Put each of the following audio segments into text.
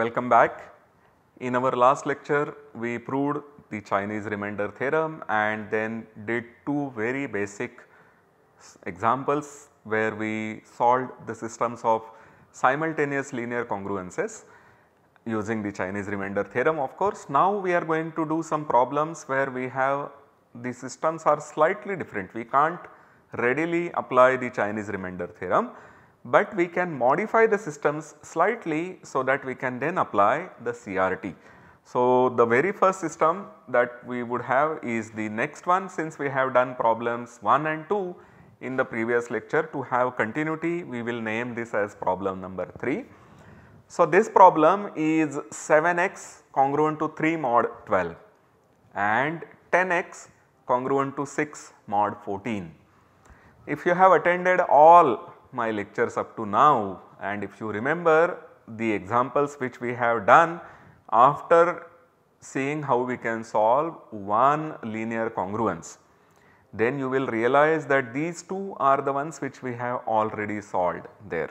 Welcome back. In our last lecture, we proved the Chinese remainder theorem and then did two very basic examples where we solved the systems of simultaneous linear congruences using the Chinese remainder theorem of course. Now we are going to do some problems where we have the systems are slightly different. We can't readily apply the Chinese remainder theorem but we can modify the systems slightly so that we can then apply the CRT. So, the very first system that we would have is the next one since we have done problems 1 and 2 in the previous lecture to have continuity we will name this as problem number 3. So, this problem is 7x congruent to 3 mod 12 and 10x congruent to 6 mod 14. If you have attended all my lectures up to now and if you remember the examples which we have done after seeing how we can solve one linear congruence then you will realize that these two are the ones which we have already solved there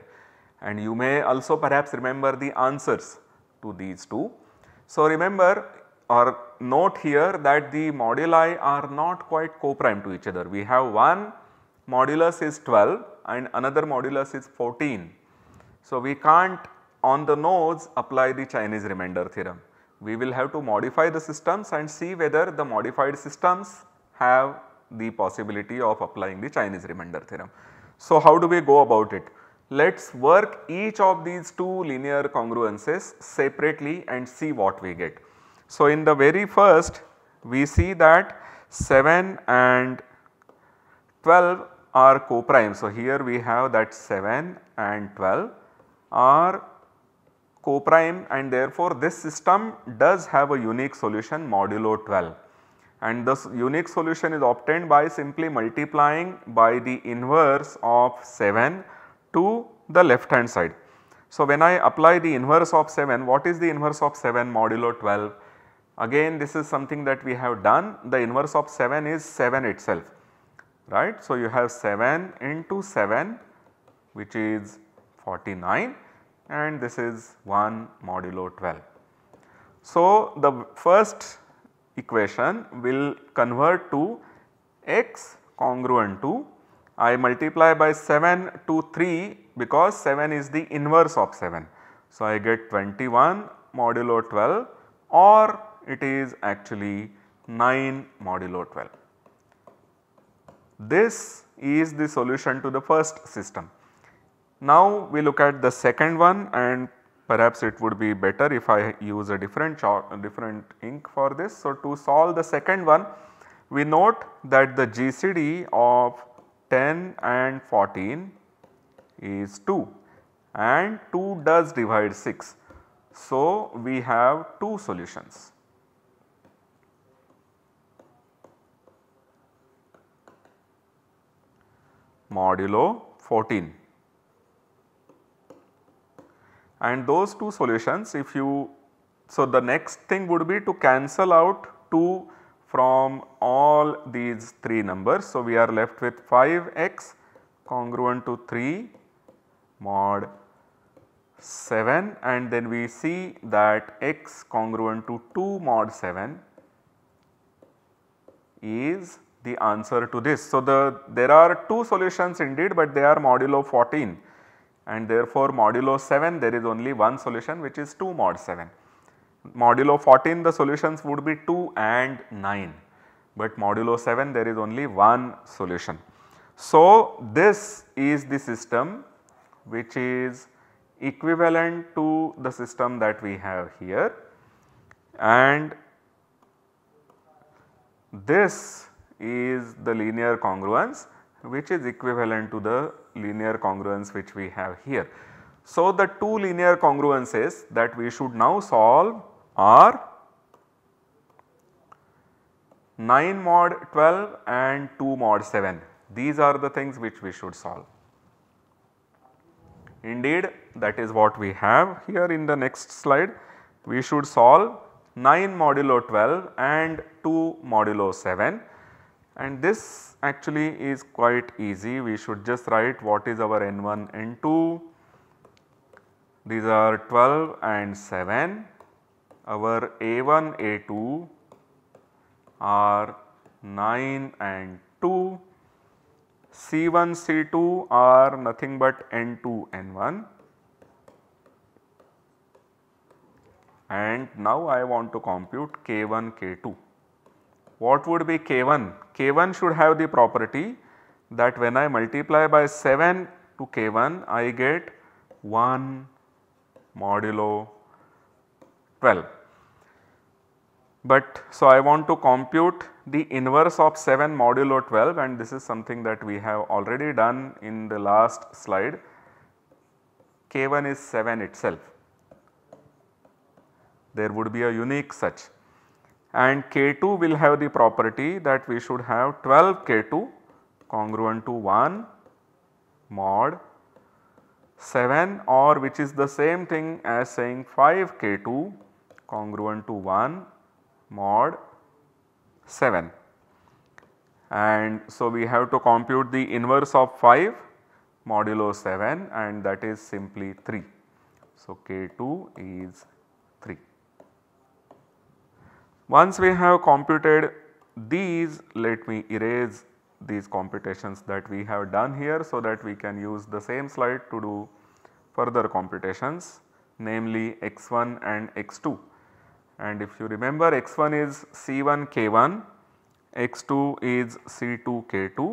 and you may also perhaps remember the answers to these two. So, remember or note here that the moduli are not quite co-prime to each other. We have one modulus is 12 and another modulus is 14. So, we can't on the nodes apply the Chinese remainder theorem. We will have to modify the systems and see whether the modified systems have the possibility of applying the Chinese remainder theorem. So, how do we go about it? Let us work each of these two linear congruences separately and see what we get. So, in the very first we see that 7 and 12 are co-prime. So, here we have that 7 and 12 are co-prime and therefore, this system does have a unique solution modulo 12 and this unique solution is obtained by simply multiplying by the inverse of 7 to the left hand side. So, when I apply the inverse of 7, what is the inverse of 7 modulo 12? Again this is something that we have done, the inverse of 7 is 7 itself right. So, you have 7 into 7 which is 49 and this is 1 modulo 12. So, the first equation will convert to x congruent to I multiply by 7 to 3 because 7 is the inverse of 7. So, I get 21 modulo 12 or it is actually 9 modulo 12. This is the solution to the first system. Now we look at the second one and perhaps it would be better if I use a different chalk, a different ink for this. So to solve the second one, we note that the GCD of 10 and 14 is 2 and 2 does divide 6. So we have two solutions. modulo 14. And those two solutions if you, so the next thing would be to cancel out 2 from all these 3 numbers. So, we are left with 5x congruent to 3 mod 7 and then we see that x congruent to 2 mod 7 is the answer to this. So, the there are two solutions indeed, but they are modulo 14 and therefore modulo 7 there is only one solution which is 2 mod 7. Modulo 14 the solutions would be 2 and 9, but modulo 7 there is only one solution. So, this is the system which is equivalent to the system that we have here and this is the linear congruence which is equivalent to the linear congruence which we have here. So, the two linear congruences that we should now solve are 9 mod 12 and 2 mod 7. These are the things which we should solve. Indeed that is what we have here in the next slide. We should solve 9 modulo 12 and 2 modulo 7 and this actually is quite easy we should just write what is our N1 N2 these are 12 and 7 our A1 A2 are 9 and 2 C1 C2 are nothing but N2 N1 and now I want to compute K1 K2 what would be K1? K1 should have the property that when I multiply by 7 to K1 I get 1 modulo 12. But so I want to compute the inverse of 7 modulo 12 and this is something that we have already done in the last slide. K1 is 7 itself. There would be a unique such and K2 will have the property that we should have 12 K2 congruent to 1 mod 7 or which is the same thing as saying 5 K2 congruent to 1 mod 7. And so, we have to compute the inverse of 5 modulo 7 and that is simply 3. So, K2 is once we have computed these let me erase these computations that we have done here so that we can use the same slide to do further computations namely x1 and x2 and if you remember x1 is c1 k1 x2 is c2 k2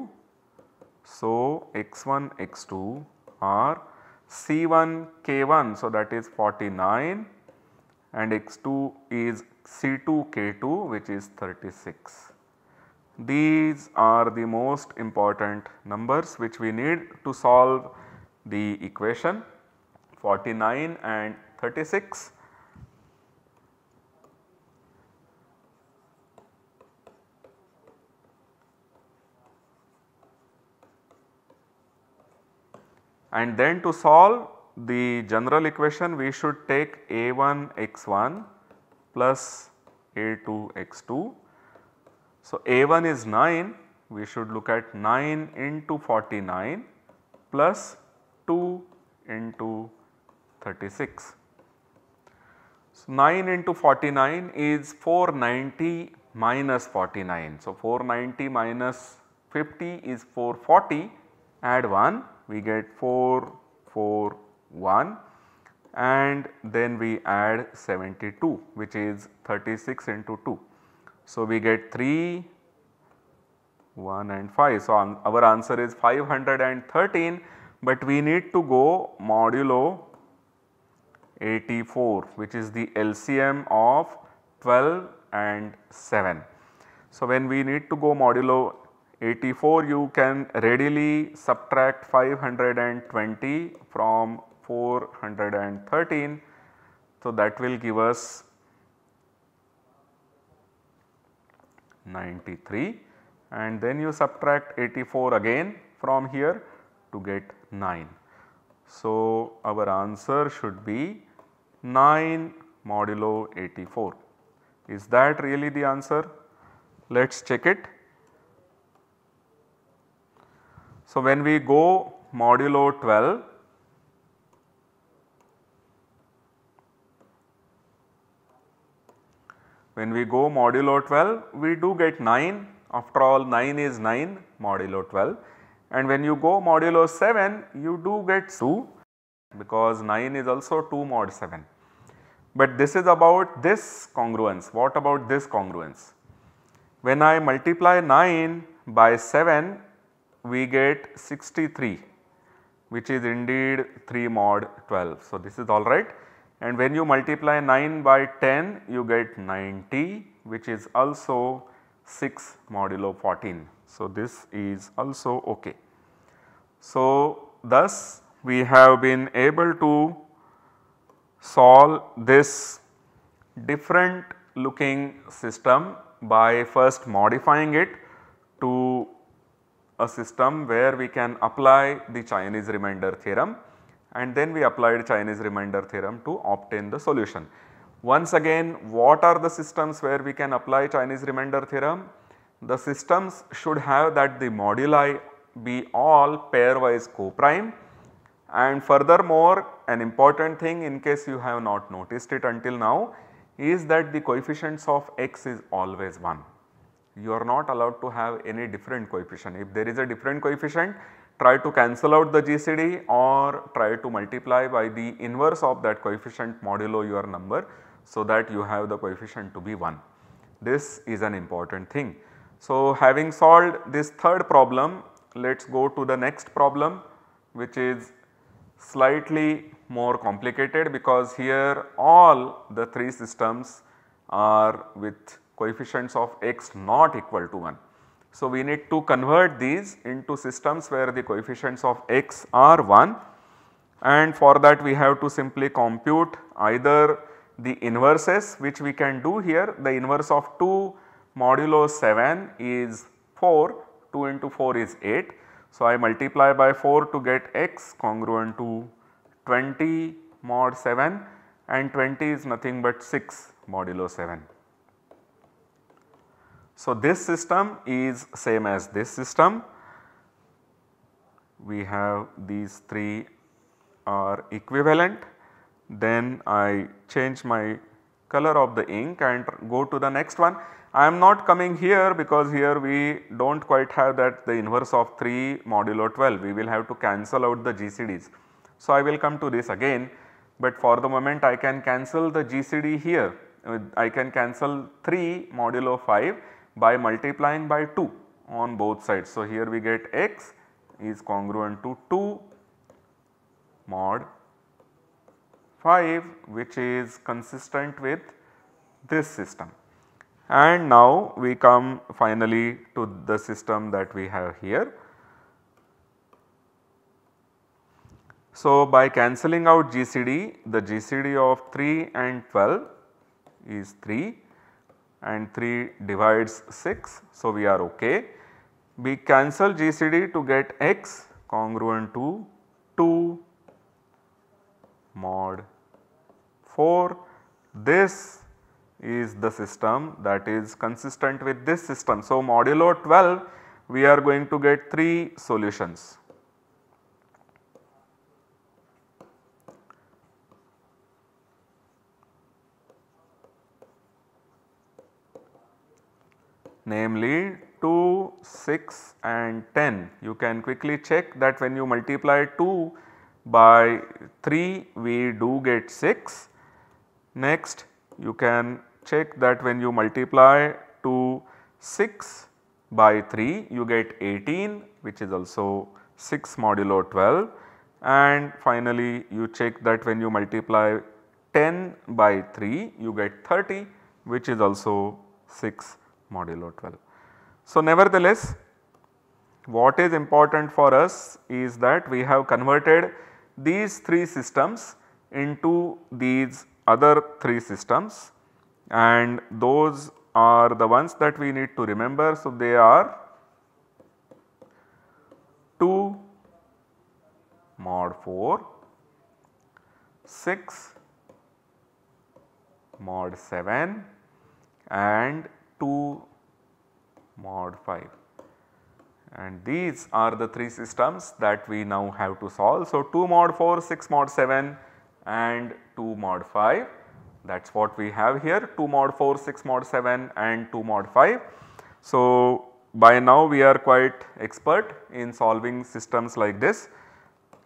so x1 x2 are c1 k1 so that is 49 and x2 is C2K2 which is 36. These are the most important numbers which we need to solve the equation 49 and 36. And then to solve the general equation we should take a1 x1 plus a2 x2. So, a1 is 9 we should look at 9 into 49 plus 2 into 36. So, 9 into 49 is 490 minus 49. So, 490 minus 50 is 440 add 1 we get 4 4 1 and then we add 72 which is 36 into 2. So, we get 3, 1 and 5. So, our answer is 513 but we need to go modulo 84 which is the LCM of 12 and 7. So, when we need to go modulo 84 you can readily subtract 520 from 413. So, that will give us 93 and then you subtract 84 again from here to get 9. So, our answer should be 9 modulo 84. Is that really the answer? Let us check it. So, when we go modulo 12 When we go modulo 12, we do get 9, after all 9 is 9 modulo 12 and when you go modulo 7, you do get 2 because 9 is also 2 mod 7. But this is about this congruence, what about this congruence? When I multiply 9 by 7, we get 63 which is indeed 3 mod 12. So, this is alright and when you multiply 9 by 10 you get 90 which is also 6 modulo 14. So, this is also ok. So, thus we have been able to solve this different looking system by first modifying it to a system where we can apply the Chinese remainder theorem and then we applied Chinese remainder theorem to obtain the solution. Once again what are the systems where we can apply Chinese remainder theorem? The systems should have that the moduli be all pairwise coprime and furthermore an important thing in case you have not noticed it until now is that the coefficients of x is always 1. You are not allowed to have any different coefficient. If there is a different coefficient try to cancel out the GCD or try to multiply by the inverse of that coefficient modulo your number so that you have the coefficient to be 1. This is an important thing. So, having solved this third problem, let us go to the next problem which is slightly more complicated because here all the three systems are with coefficients of x not equal to 1. So, we need to convert these into systems where the coefficients of x are 1 and for that we have to simply compute either the inverses which we can do here the inverse of 2 modulo 7 is 4 2 into 4 is 8. So, I multiply by 4 to get x congruent to 20 mod 7 and 20 is nothing but 6 modulo 7. So, this system is same as this system. We have these three are equivalent. Then I change my color of the ink and go to the next one. I am not coming here because here we do not quite have that the inverse of 3 modulo 12. We will have to cancel out the GCDs. So, I will come to this again but for the moment I can cancel the GCD here. I can cancel 3 modulo 5 by multiplying by 2 on both sides. So, here we get x is congruent to 2 mod 5 which is consistent with this system. And now we come finally to the system that we have here. So, by cancelling out GCD, the GCD of 3 and 12 is 3 and 3 divides 6. So, we are okay. We cancel GCD to get x congruent to 2 mod 4. This is the system that is consistent with this system. So, modulo 12 we are going to get 3 solutions. namely 2, 6 and 10. You can quickly check that when you multiply 2 by 3 we do get 6. Next you can check that when you multiply 2, 6 by 3 you get 18 which is also 6 modulo 12 and finally you check that when you multiply 10 by 3 you get 30 which is also 6 modulo 12. So, nevertheless what is important for us is that we have converted these three systems into these other three systems and those are the ones that we need to remember. So, they are 2 mod 4, 6 mod 7 and 2 mod 5 and these are the 3 systems that we now have to solve. So, 2 mod 4, 6 mod 7 and 2 mod 5 that is what we have here 2 mod 4, 6 mod 7 and 2 mod 5. So, by now we are quite expert in solving systems like this.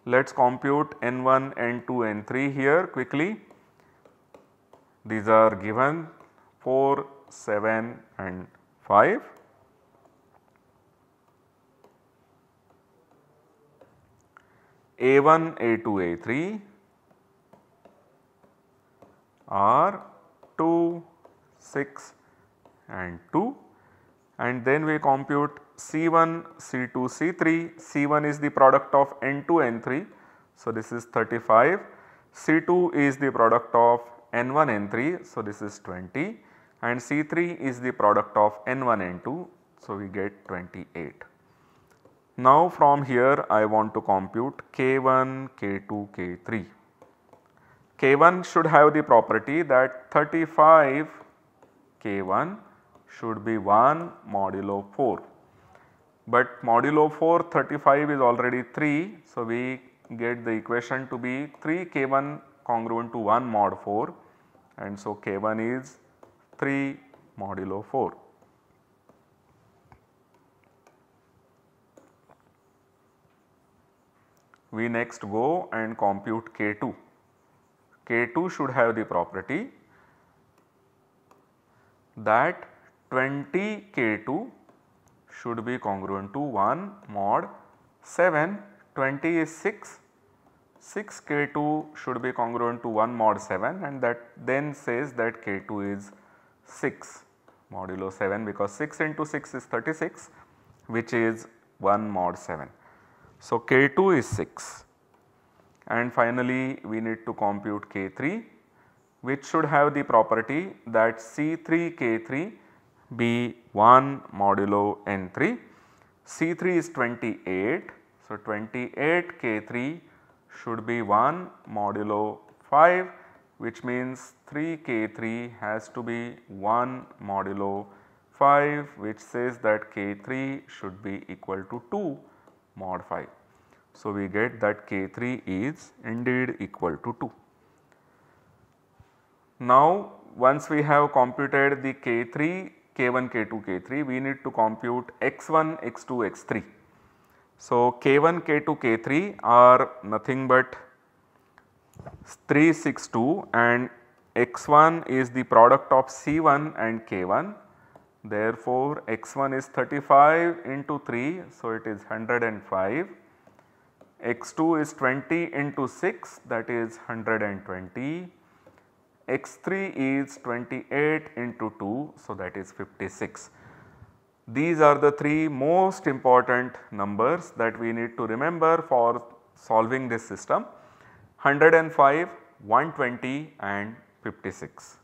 Let us compute N1, N2, N3 here quickly. These are given 4, 7 and 5. A1, A2, A3 are 2, 6 and 2 and then we compute C1, C2, C3. C1 is the product of N2, N3. So, this is 35. C2 is the product of N1, N3. So, this is 20 and C3 is the product of N1 N2. So, we get 28. Now, from here I want to compute K1, K2, K3. K1 should have the property that 35 K1 should be 1 modulo 4 but modulo 4 35 is already 3. So, we get the equation to be 3 k1 congruent to 1 mod 4 and so k1 is 3 modulo 4. We next go and compute K2. K2 should have the property that 20 K2 should be congruent to 1 mod 7, 20 is 6, 6 K2 should be congruent to 1 mod 7 and that then says that K2 is 6 modulo 7 because 6 into 6 is 36 which is 1 mod 7. So, K2 is 6 and finally we need to compute K3 which should have the property that C3K3 be 1 modulo N3. C3 is 28. So, 28 K3 should be 1 modulo 5 which means 3K3 has to be 1 modulo 5 which says that K3 should be equal to 2 mod 5. So, we get that K3 is indeed equal to 2. Now, once we have computed the K3, K1, K2, K3, we need to compute X1, X2, X3. So, K1, K2, K3 are nothing but 3, 6, 2 and x1 is the product of c1 and k1 therefore x1 is 35 into 3 so it is 105 x2 is 20 into 6 that is 120 x3 is 28 into 2 so that is 56. These are the three most important numbers that we need to remember for solving this system 105, 120 and 56.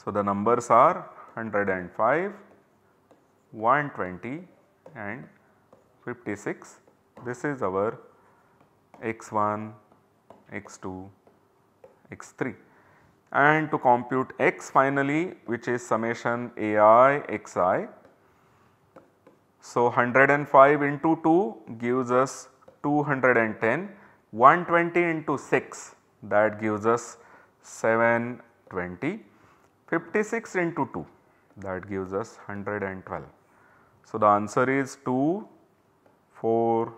So, the numbers are 105, 120 and 56. This is our x1, x2, x3 and to compute x finally which is summation ai xi. So, 105 into 2 gives us 210 120 into 6 that gives us 720, 56 into 2 that gives us 112. So, the answer is 2, 4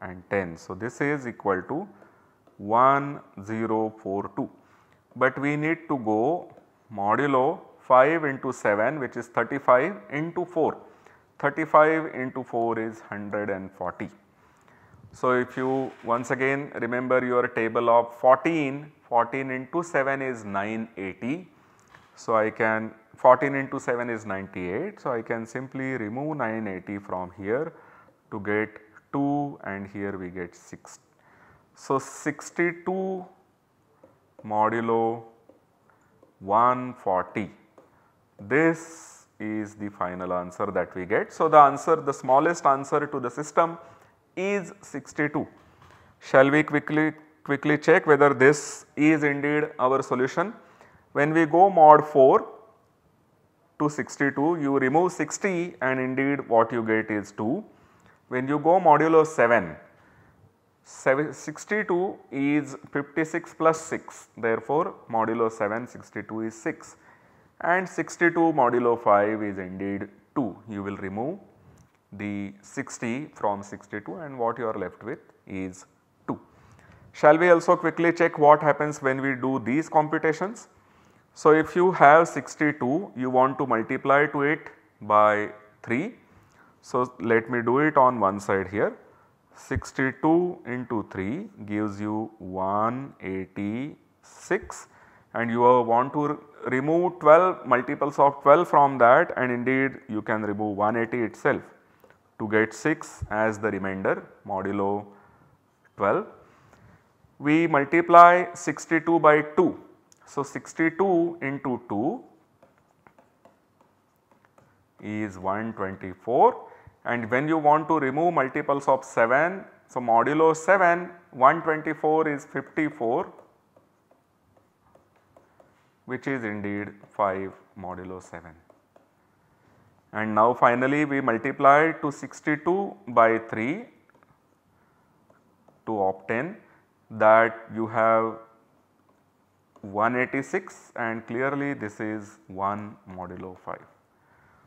and 10. So, this is equal to 1042, but we need to go modulo 5 into 7 which is 35 into 4, 35 into 4 is 140. So, if you once again remember your table of 14, 14 into 7 is 980. So, I can 14 into 7 is 98. So, I can simply remove 980 from here to get 2 and here we get 6. So, 62 modulo 140. This is the final answer that we get. So, the answer the smallest answer to the system is 62. Shall we quickly quickly check whether this is indeed our solution? When we go mod 4 to 62 you remove 60 and indeed what you get is 2. When you go modulo 7, 7 62 is 56 plus 6 therefore modulo 7 62 is 6 and 62 modulo 5 is indeed 2 you will remove the 60 from 62 and what you are left with is 2. Shall we also quickly check what happens when we do these computations? So, if you have 62 you want to multiply to it by 3. So, let me do it on one side here 62 into 3 gives you 186 and you want to remove 12 multiples of 12 from that and indeed you can remove 180 itself to get 6 as the remainder modulo 12. We multiply 62 by 2. So, 62 into 2 is 124 and when you want to remove multiples of 7, so modulo 7 124 is 54 which is indeed 5 modulo 7 and now finally we multiply 262 by 3 to obtain that you have 186 and clearly this is 1 modulo 5.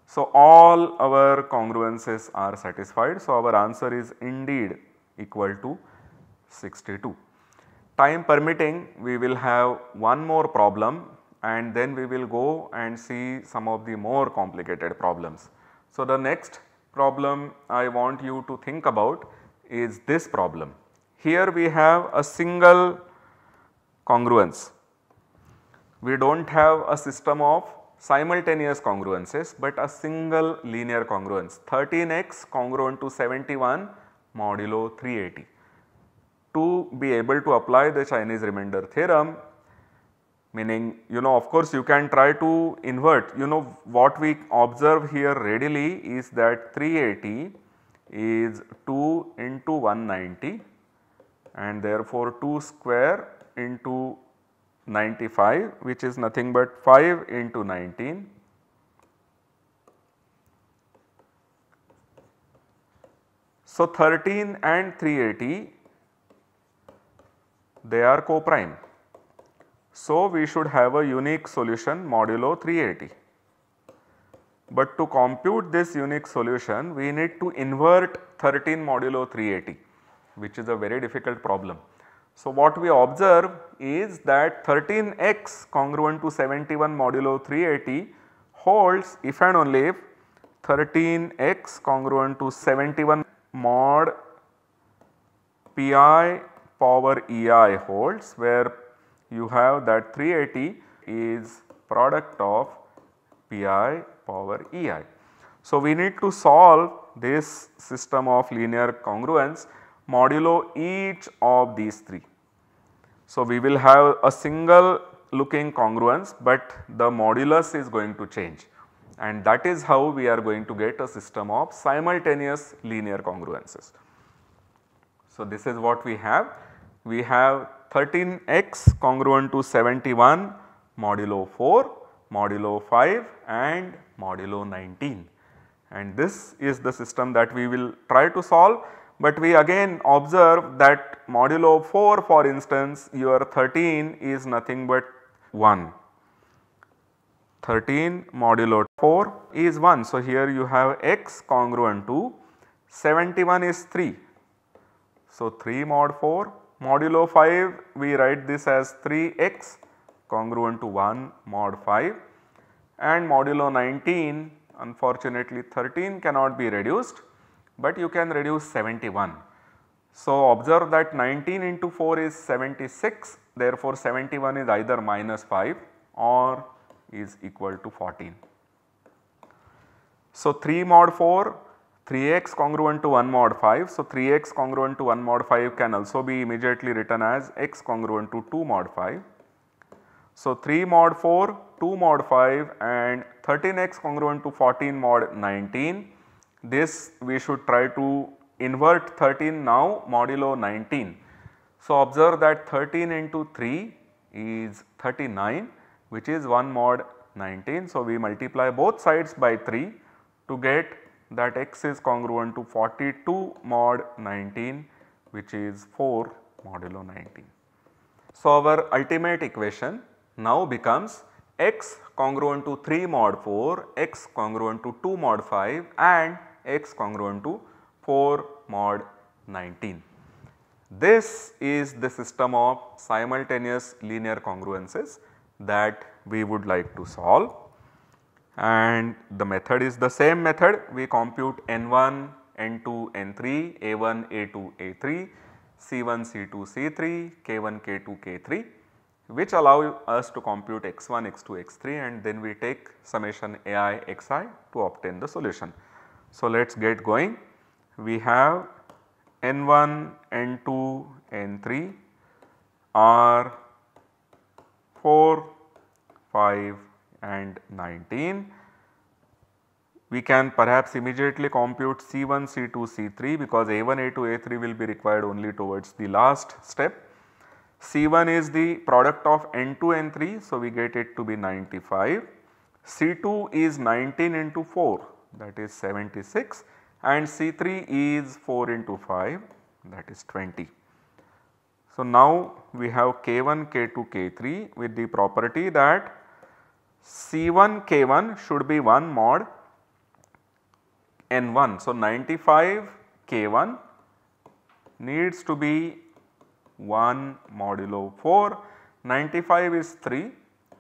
So, all our congruences are satisfied. So, our answer is indeed equal to 62. Time permitting we will have one more problem and then we will go and see some of the more complicated problems. So, the next problem I want you to think about is this problem. Here we have a single congruence. We do not have a system of simultaneous congruences, but a single linear congruence 13x congruent to 71 modulo 380. To be able to apply the Chinese remainder theorem, meaning you know of course you can try to invert you know what we observe here readily is that 380 is 2 into 190 and therefore 2 square into 95 which is nothing but 5 into 19 So, 13 and 380 they are co-prime. So, we should have a unique solution modulo 380. But to compute this unique solution, we need to invert 13 modulo 380 which is a very difficult problem. So, what we observe is that 13x congruent to 71 modulo 380 holds if and only if 13x congruent to 71 mod pi power ei holds where you have that 380 is product of Pi power Ei. So, we need to solve this system of linear congruence modulo each of these 3. So, we will have a single looking congruence, but the modulus is going to change and that is how we are going to get a system of simultaneous linear congruences. So, this is what we have. We have 13x congruent to 71 modulo 4, modulo 5 and modulo 19. And this is the system that we will try to solve but we again observe that modulo 4 for instance your 13 is nothing but 1. 13 modulo 4 is 1. So, here you have x congruent to 71 is 3. So, 3 mod 4 modulo 5 we write this as 3x congruent to 1 mod 5 and modulo 19 unfortunately 13 cannot be reduced but you can reduce 71. So, observe that 19 into 4 is 76 therefore 71 is either minus 5 or is equal to 14. So, 3 mod 4 3x congruent to 1 mod 5. So, 3x congruent to 1 mod 5 can also be immediately written as x congruent to 2 mod 5. So, 3 mod 4, 2 mod 5 and 13x congruent to 14 mod 19. This we should try to invert 13 now modulo 19. So, observe that 13 into 3 is 39 which is 1 mod 19. So, we multiply both sides by 3 to get that x is congruent to 42 mod 19 which is 4 modulo 19. So, our ultimate equation now becomes x congruent to 3 mod 4, x congruent to 2 mod 5 and x congruent to 4 mod 19. This is the system of simultaneous linear congruences that we would like to solve and the method is the same method we compute N1, N2, N3, A1, A2, A3, C1, C2, C3, K1, K2, K3 which allow us to compute x1, x2, x3 and then we take summation ai xi to obtain the solution. So, let us get going. We have n1, n2, n3 are 4, 5, and 19. We can perhaps immediately compute C1, C2, C3 because A1, A2, A3 will be required only towards the last step. C1 is the product of N2, N3 so we get it to be 95. C2 is 19 into 4 that is 76 and C3 is 4 into 5 that is 20. So, now we have K1, K2, K3 with the property that C1 K1 should be 1 mod N1. So, 95 K1 needs to be 1 modulo 4, 95 is 3.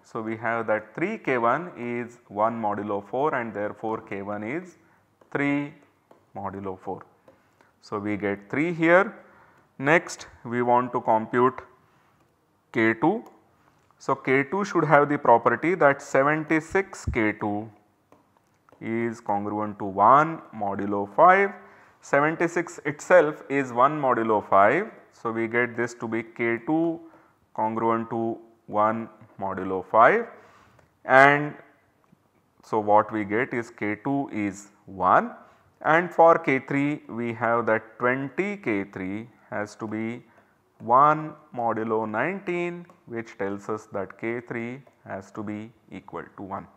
So, we have that 3 K1 is 1 modulo 4 and therefore K1 is 3 modulo 4. So, we get 3 here. Next we want to compute K2 so, K2 should have the property that 76 K2 is congruent to 1 modulo 5. 76 itself is 1 modulo 5. So, we get this to be K2 congruent to 1 modulo 5 and so what we get is K2 is 1 and for K3 we have that 20 K3 has to be 1 modulo 19 which tells us that K3 has to be equal to 1.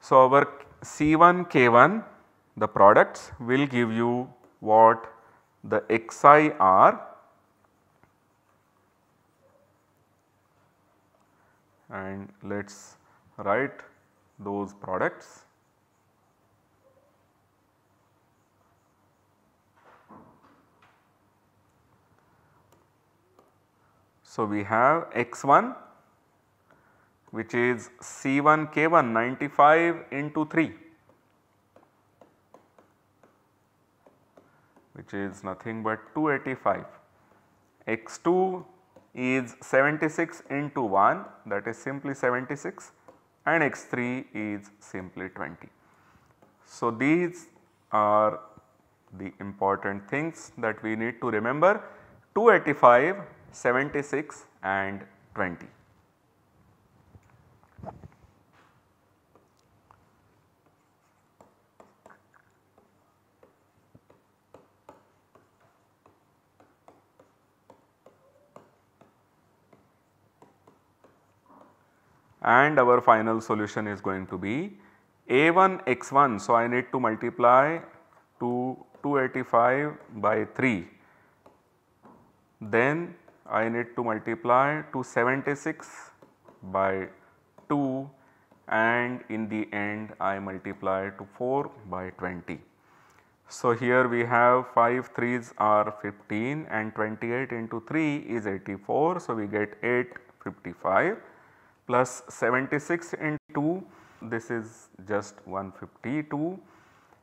So, our C1 K1 the products will give you what the xi are and let us write those products. So, we have x1 which is C1 K1 95 into 3 which is nothing but 285. X2 is 76 into 1 that is simply 76 and x3 is simply 20. So, these are the important things that we need to remember 285 76 and 20. and our final solution is going to be a1 x1. So, I need to multiply to 285 by 3 then I need to multiply 276 by 2 and in the end I multiply to 4 by 20. So, here we have 5 3s are 15 and 28 into 3 is 84. So, we get 855 plus 76 into 2 this is just 152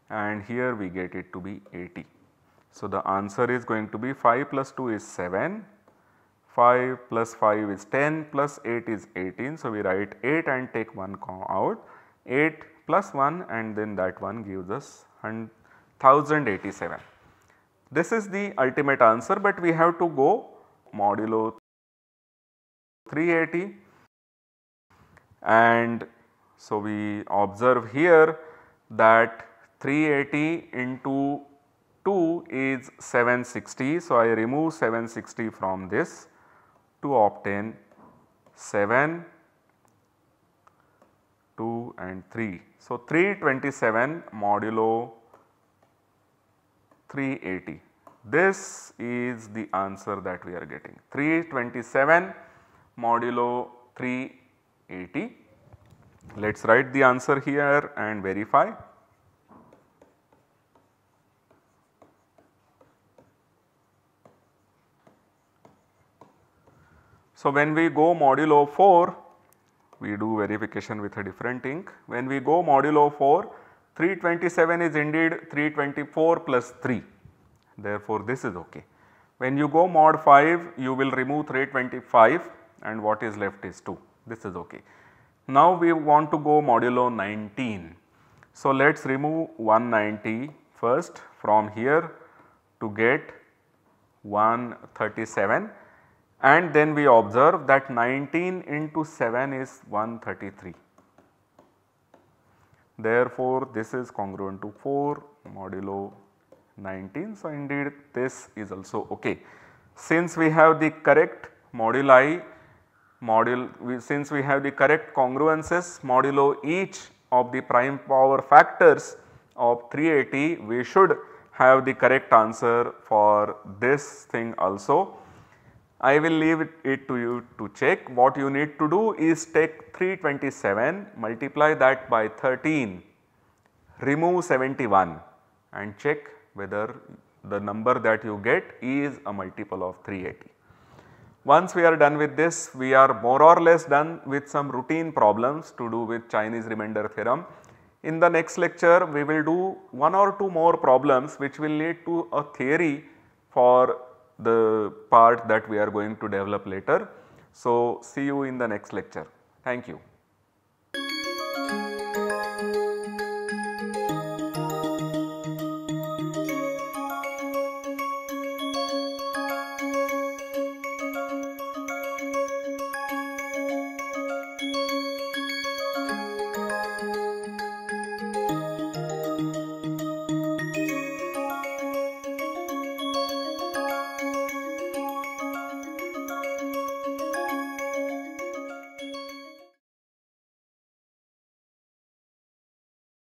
and here we get it to be 80. So, the answer is going to be 5 plus 2 is 7 5 plus 5 is 10 plus 8 is 18. So, we write 8 and take 1 out 8 plus 1 and then that one gives us 1087. This is the ultimate answer, but we have to go modulo 380 and so we observe here that 380 into 2 is 760. So, I remove 760 from this to obtain 7, 2 and 3. So, 327 modulo 380. This is the answer that we are getting 327 modulo 380. Let us write the answer here and verify So, when we go modulo 4, we do verification with a different ink. When we go modulo 4, 327 is indeed 324 plus 3 therefore this is ok. When you go mod 5 you will remove 325 and what is left is 2 this is ok. Now we want to go modulo 19. So let us remove 190 first from here to get 137 and then we observe that 19 into 7 is 133. Therefore, this is congruent to 4 modulo 19. So, indeed this is also okay. Since we have the correct moduli module we, since we have the correct congruences modulo each of the prime power factors of 380 we should have the correct answer for this thing also I will leave it, it, to you to check. What you need to do is take 327, multiply that by 13, remove 71 and check whether the number that you get is a multiple of 380. Once we are done with this, we are more or less done with some routine problems to do with Chinese remainder theorem. In the next lecture, we will do one or two more problems which will lead to a theory for the part that we are going to develop later. So, see you in the next lecture. Thank you.